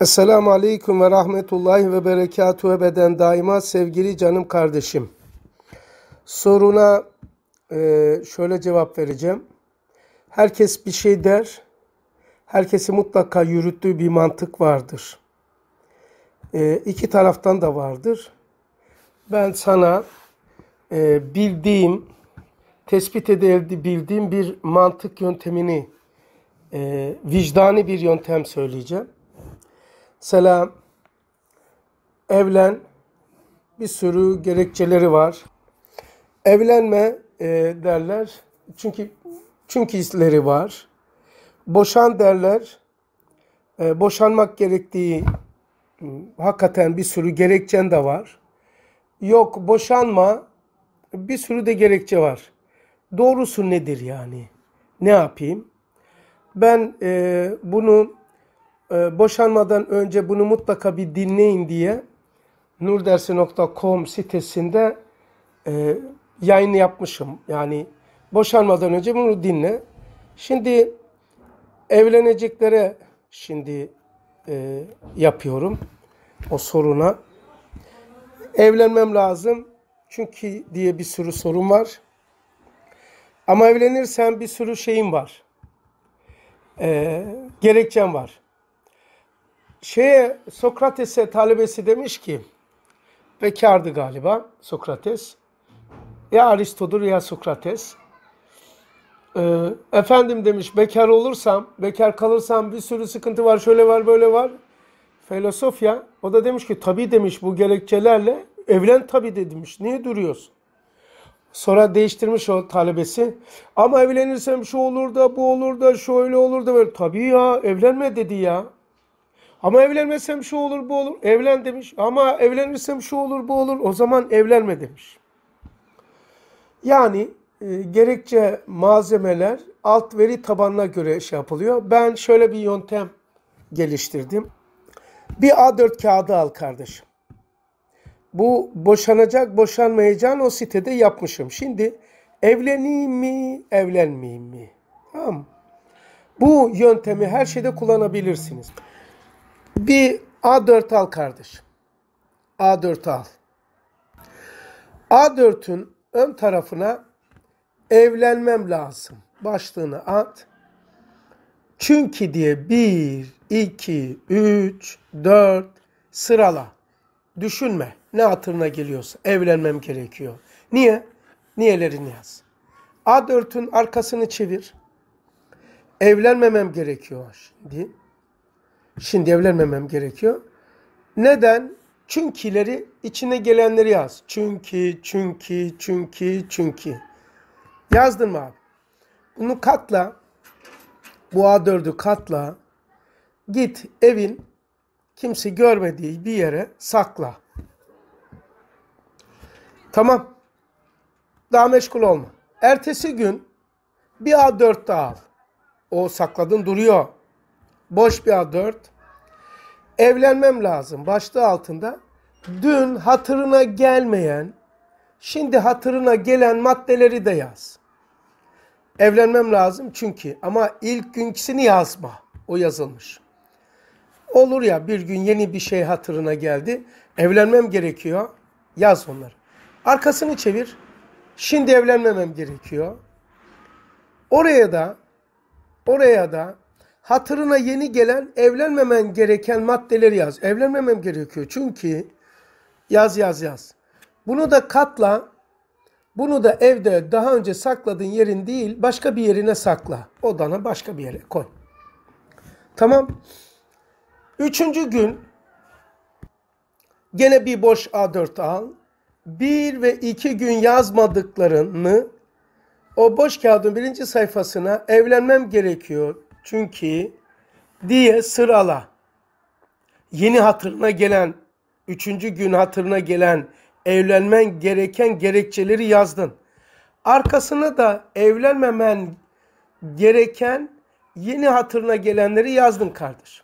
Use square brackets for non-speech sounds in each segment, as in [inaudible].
Esselamu Aleyküm ve Rahmetullahi ve Berekatuhu ebeden daima sevgili canım kardeşim. Soruna e, şöyle cevap vereceğim. Herkes bir şey der. Herkesi mutlaka yürüttüğü bir mantık vardır. E, iki taraftan da vardır. Ben sana e, bildiğim, tespit edebildiğim bir mantık yöntemini, vicdani bir yöntem söyleyeceğim selam, evlen bir sürü gerekçeleri var. Evlenme e, derler çünkü çünkü hisleri var. Boşan derler. E, boşanmak gerektiği hakikaten bir sürü gerekçen de var. Yok boşanma bir sürü de gerekçe var. Doğrusu nedir yani? Ne yapayım? Ben e, bunu ee, boşanmadan önce bunu mutlaka bir dinleyin diye nurdersi.com sitesinde e, yayını yapmışım. Yani boşanmadan önce bunu dinle. Şimdi evleneceklere şimdi e, yapıyorum o soruna. Evlenmem lazım çünkü diye bir sürü sorun var. Ama evlenirsen bir sürü şeyim var. E, gerekçem var şeye Sokrates'e talebesi demiş ki bekardı galiba Sokrates. Ya Aristodur ya Sokrates. Ee, efendim demiş bekar olursam, bekar kalırsam bir sürü sıkıntı var, şöyle var, böyle var. Filosof O da demiş ki tabii demiş bu gerekçelerle evlen tabii demiş. Niye duruyorsun? Sonra değiştirmiş o talebesi. Ama evlenirsem şu olur da bu olur da şöyle olur da böyle. Tabii ya evlenme dedi ya. Ama evlenmezsem şu olur bu olur. Evlen demiş. Ama evlenirsem şu olur bu olur. O zaman evlenme demiş. Yani e, gerekçe malzemeler alt veri tabanına göre şey yapılıyor. Ben şöyle bir yöntem geliştirdim. Bir A4 kağıdı al kardeşim. Bu boşanacak boşanmayacağın o sitede yapmışım. Şimdi evleneyim mi evlenmeyeyim mi? Tamam Bu yöntemi her şeyde kullanabilirsiniz. Bir A4 al kardeşim. A4 al. A4'ün ön tarafına evlenmem lazım başlığını at. Çünkü diye 1, 2, 3, 4 sırala. Düşünme ne hatırına geliyorsa evlenmem gerekiyor. Niye? Niyelerini yaz. A4'ün arkasını çevir. Evlenmemem gerekiyor şimdi. Şimdi evlenmemem gerekiyor. Neden? Çünkileri içine gelenleri yaz. Çünkü, çünkü, çünkü, çünkü. Yazdın mı abi? Bunu katla. Bu A4'ü katla. Git evin kimse görmediği bir yere sakla. Tamam. Daha meşgul olma. Ertesi gün bir A4 daha al. O sakladın duruyor. Boş bir A4. Evlenmem lazım başlığı altında. Dün hatırına gelmeyen, şimdi hatırına gelen maddeleri de yaz. Evlenmem lazım çünkü ama ilk günkisini yazma. O yazılmış. Olur ya bir gün yeni bir şey hatırına geldi. Evlenmem gerekiyor. Yaz onları. Arkasını çevir. Şimdi evlenmemem gerekiyor. Oraya da oraya da hatırına yeni gelen evlenmemen gereken maddeleri yaz. Evlenmemem gerekiyor çünkü yaz yaz yaz. Bunu da katla. Bunu da evde daha önce sakladığın yerin değil başka bir yerine sakla. Odana başka bir yere koy. Tamam. Üçüncü gün gene bir boş A4 al. Bir ve iki gün yazmadıklarını o boş kağıdın birinci sayfasına evlenmem gerekiyor çünkü diye sırala. Yeni hatırına gelen, üçüncü gün hatırına gelen, evlenmen gereken gerekçeleri yazdın. Arkasını da evlenmemen gereken yeni hatırına gelenleri yazdın kardeş.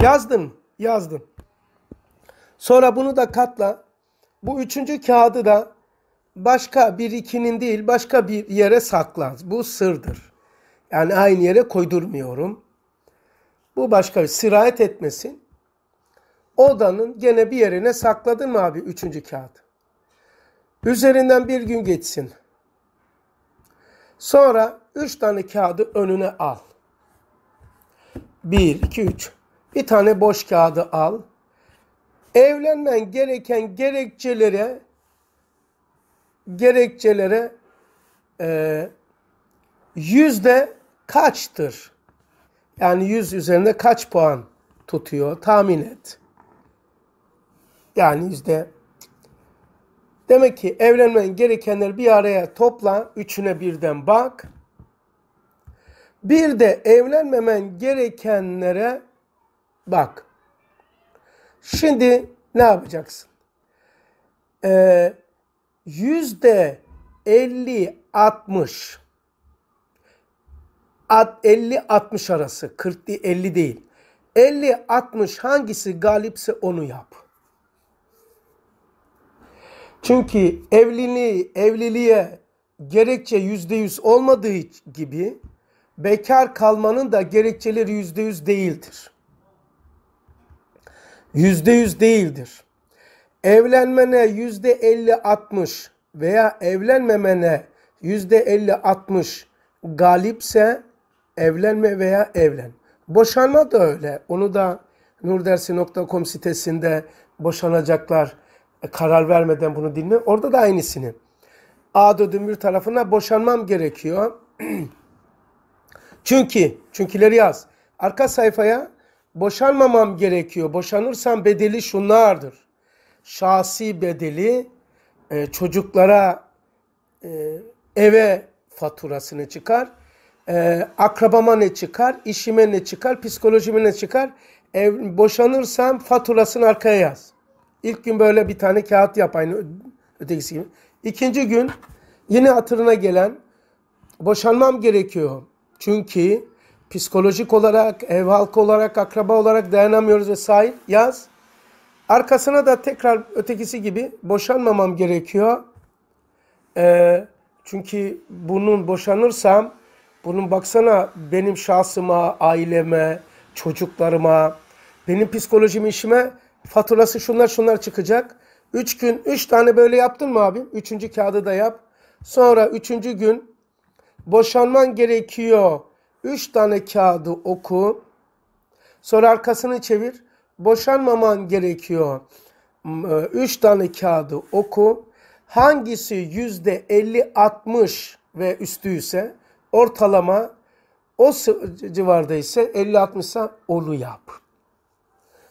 Yazdın, yazdın. Sonra bunu da katla. Bu üçüncü kağıdı da başka bir ikinin değil başka bir yere sakla. Bu sırdır. Yani aynı yere koydurmuyorum. Bu başka bir sirayet etmesin. Odanın gene bir yerine sakladın abi üçüncü kağıt? Üzerinden bir gün geçsin. Sonra üç tane kağıdı önüne al. Bir, iki, üç. Bir tane boş kağıdı al. Evlenmen gereken gerekçelere gerekçelere yüzde kaçtır? Yani 100 üzerinde kaç puan tutuyor tahmin et. Yani yüzde Demek ki evlenmen gerekenleri bir araya topla. Üçüne birden bak. Bir de evlenmemen gerekenlere bak. Şimdi ne yapacaksın? Ee, yüzde elli altmış. 50-60 arası. 40 değil, 50 değil. 50-60 hangisi galipse onu yap. Çünkü evliliği, evliliğe gerekçe yüzde yüz olmadığı gibi bekar kalmanın da gerekçeleri yüzde yüz değildir. Yüzde yüz değildir. Evlenmene yüzde elli altmış veya evlenmemene yüzde elli altmış galipse Evlenme veya evlen. Boşanma da öyle. Onu da nurdersi.com sitesinde boşanacaklar e, karar vermeden bunu dinle. Orada da aynısını. Ağda dümür tarafına boşanmam gerekiyor. [clears throat] Çünkü, çünküleri yaz. Arka sayfaya boşanmamam gerekiyor. Boşanırsam bedeli şunlardır. Şahsi bedeli e, çocuklara e, eve faturasını çıkar e, akrabama ne çıkar, işime ne çıkar, psikolojime ne çıkar, ev, boşanırsam faturasını arkaya yaz. İlk gün böyle bir tane kağıt yap aynı ötekisi gibi. İkinci gün yine hatırına gelen boşanmam gerekiyor. Çünkü psikolojik olarak, ev halkı olarak, akraba olarak dayanamıyoruz vesaire yaz. Arkasına da tekrar ötekisi gibi boşanmamam gerekiyor. Ee, çünkü bunun boşanırsam bunun baksana benim şahsıma, aileme, çocuklarıma, benim psikolojim işime faturası şunlar şunlar çıkacak. Üç gün, üç tane böyle yaptın mı abim? Üçüncü kağıdı da yap. Sonra üçüncü gün boşanman gerekiyor. Üç tane kağıdı oku. Sonra arkasını çevir. Boşanmaman gerekiyor. E, üç tane kağıdı oku. Hangisi yüzde elli, altmış ve üstüyse ortalama o civarda ise 50-60'sa onu yap.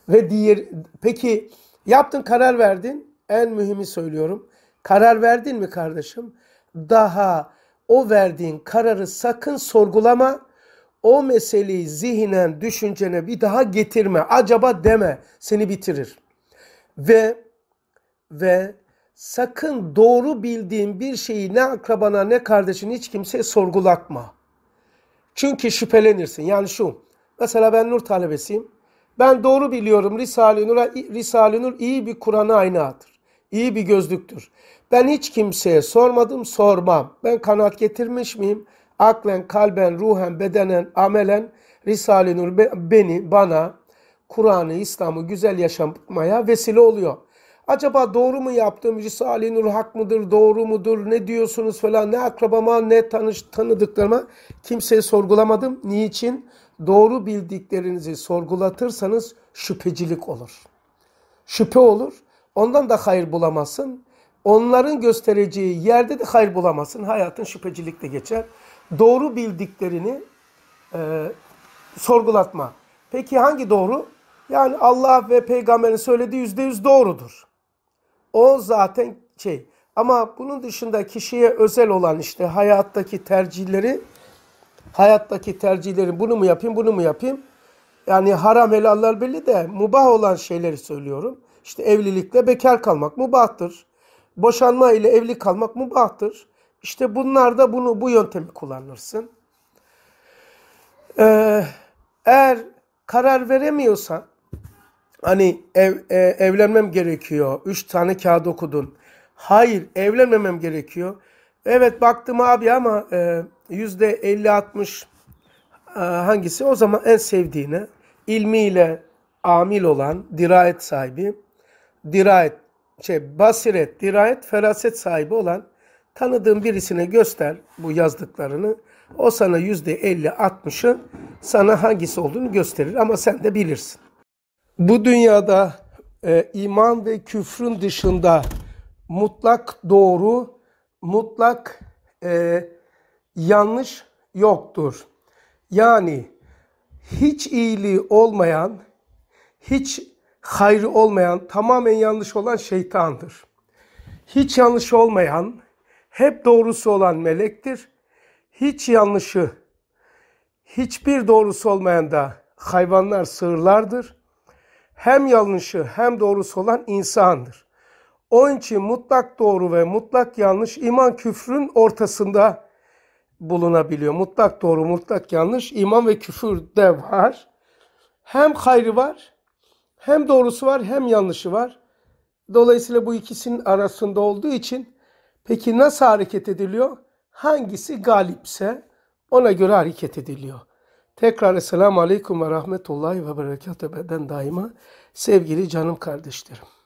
Ve diğer peki yaptın karar verdin. En mühimi söylüyorum. Karar verdin mi kardeşim? Daha o verdiğin kararı sakın sorgulama. O meseleyi zihnen, düşüncene bir daha getirme. Acaba deme. Seni bitirir. Ve ve Sakın doğru bildiğin bir şeyi ne akrabana ne kardeşine hiç kimseye sorgulatma. Çünkü şüphelenirsin. Yani şu. Mesela ben nur talebesiyim. Ben doğru biliyorum Risale-i Nur, Risale Nur iyi bir Kur'anı aynadır. İyi bir gözlüktür. Ben hiç kimseye sormadım, sormam. Ben kanaat getirmiş miyim? Aklen, kalben, ruhen, bedenen, amelen Risale-i Nur beni, bana Kur'an'ı, İslam'ı güzel yaşamaya vesile oluyor. Acaba doğru mu yaptığım Hücresi Ali Nur hak mıdır, doğru mudur, ne diyorsunuz falan ne akrabama ne tanış, tanıdıklarıma kimseye sorgulamadım. Niçin? Doğru bildiklerinizi sorgulatırsanız şüphecilik olur. Şüphe olur. Ondan da hayır bulamazsın. Onların göstereceği yerde de hayır bulamazsın. Hayatın şüphecilikle geçer. Doğru bildiklerini e, sorgulatma. Peki hangi doğru? Yani Allah ve peygamberin söylediği yüzde yüz doğrudur. O zaten şey. Ama bunun dışında kişiye özel olan işte hayattaki tercihleri hayattaki tercihleri bunu mu yapayım bunu mu yapayım? Yani haram helaller belli de mubah olan şeyleri söylüyorum. İşte evlilikle bekar kalmak mubahtır. Boşanma ile evli kalmak mubahtır. İşte bunlarda bunu bu yöntemi kullanırsın. Ee, eğer karar veremiyorsan Hani ev, e, evlenmem gerekiyor. Üç tane kağıt okudun. Hayır evlenmemem gerekiyor. Evet baktım abi ama e, yüzde 50-60 e, hangisi? O zaman en sevdiğine ilmiyle amil olan dirayet sahibi, dirayet, şey, basiret, dirayet, feraset sahibi olan tanıdığın birisine göster bu yazdıklarını. O sana yüzde 50-60'ı sana hangisi olduğunu gösterir ama sen de bilirsin bu dünyada e, iman ve küfrün dışında mutlak doğru, mutlak e, yanlış yoktur. Yani hiç iyiliği olmayan, hiç hayrı olmayan, tamamen yanlış olan şeytandır. Hiç yanlış olmayan, hep doğrusu olan melektir. Hiç yanlışı, hiçbir doğrusu olmayan da hayvanlar, sığırlardır.'' hem yanlışı hem doğrusu olan insandır. Onun için mutlak doğru ve mutlak yanlış iman küfrün ortasında bulunabiliyor. Mutlak doğru, mutlak yanlış iman ve küfür de var. Hem hayrı var, hem doğrusu var, hem yanlışı var. Dolayısıyla bu ikisinin arasında olduğu için peki nasıl hareket ediliyor? Hangisi galipse ona göre hareket ediliyor. Tekrar Esselamu Aleyküm ve Rahmetullahi ve Berekatü beden daima sevgili canım kardeşlerim.